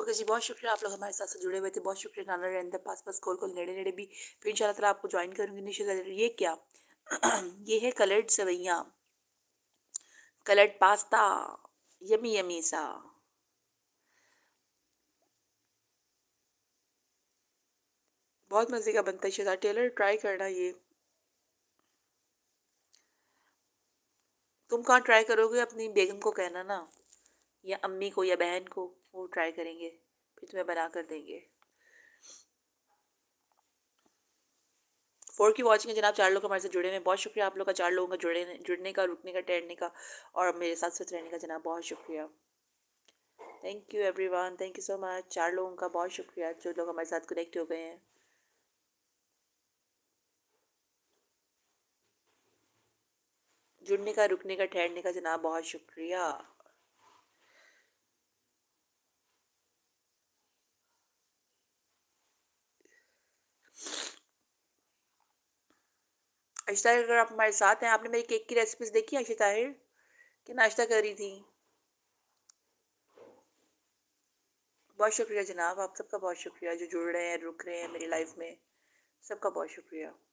okay जी बहुत शुक्रिया आप लोग हमारे साथ से जुड़े हुए थे बहुत शुक्रिया नाना रहता पास पास कॉल कॉल नेड़े नेड़े भी फिर इन शाला आपको ज्वाइन करूँगी निश्चित ये क्या ये है कलर्ड सवैया कलर्ड पास्ता यमी यमी सा बहुत मज़े का बनता है शेजा टेलर ट्राई करना ये तुम कहाँ ट्राई करोगे अपनी बेगम को कहना ना या अम्मी को या बहन को वो ट्राई करेंगे फिर तुम्हें बना कर देंगे फोर की वॉचिंग है जनाब चार लोग हमारे साथ जुड़े हुए बहुत शुक्रिया आप लोग का चार लोगों का जुड़े जुड़ने का रुकने का टहरने का और मेरे साथ साथ रहने का जनाब बहुत शुक्रिया thank you everyone thank you so much चार लोगों का बहुत शुक्रिया जो लोग हमारे साथ कनेक्ट हो गए हैं जुड़ने का रुकने का ठहरने का जनाब बहुत शुक्रिया अशिता अगर आप हमारे साथ हैं आपने मेरी केक की रेसिपीज देखी अशी ताहिर कि नाश्ता कर रही थी बहुत शुक्रिया जनाब आप सबका बहुत शुक्रिया जो जुड़ रहे हैं रुक रहे हैं मेरी लाइफ में सबका बहुत शुक्रिया